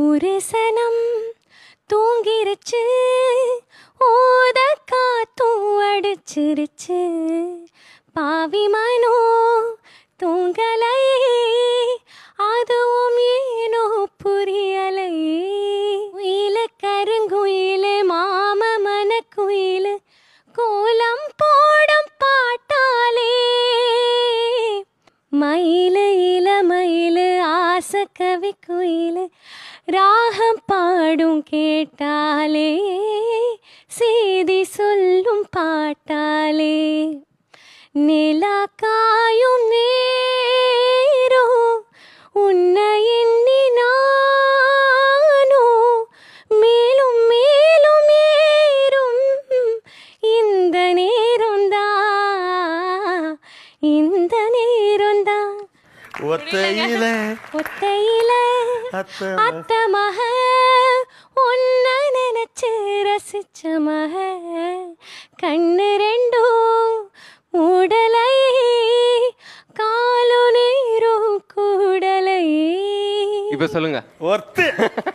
ஒரு சனம் தூங்கிருச்சு ஓத காத்தும் அடிச்சிருச்சு பாவி மனோ தூங்கலை அதுவும் ஏனோ புரியலை உயில கருங்குயில மாம மனக்குயில கோலம் போடும் பாட்டாலே மயில இள மயிலே ரசக்கவி குயிலே ராகம் பாடும் கேட்டாலே செய்தி சொல்லும் பாட்டாலே நிலா காயும் நேரோ உன்னை எண்ணி நானோ மேலும் மேலும் ஏறும் இந்த நேரம்தான் இந்த நேரம்தான் ஒத்தையில ஒத்தையில அத்த மக ஒன்ன நினைச்சு ரசிச்ச மக கண்ணு ரெண்டும் மூடலை காலு நீரும் கூடலை இப்ப சொல்லுங்க ஒத்து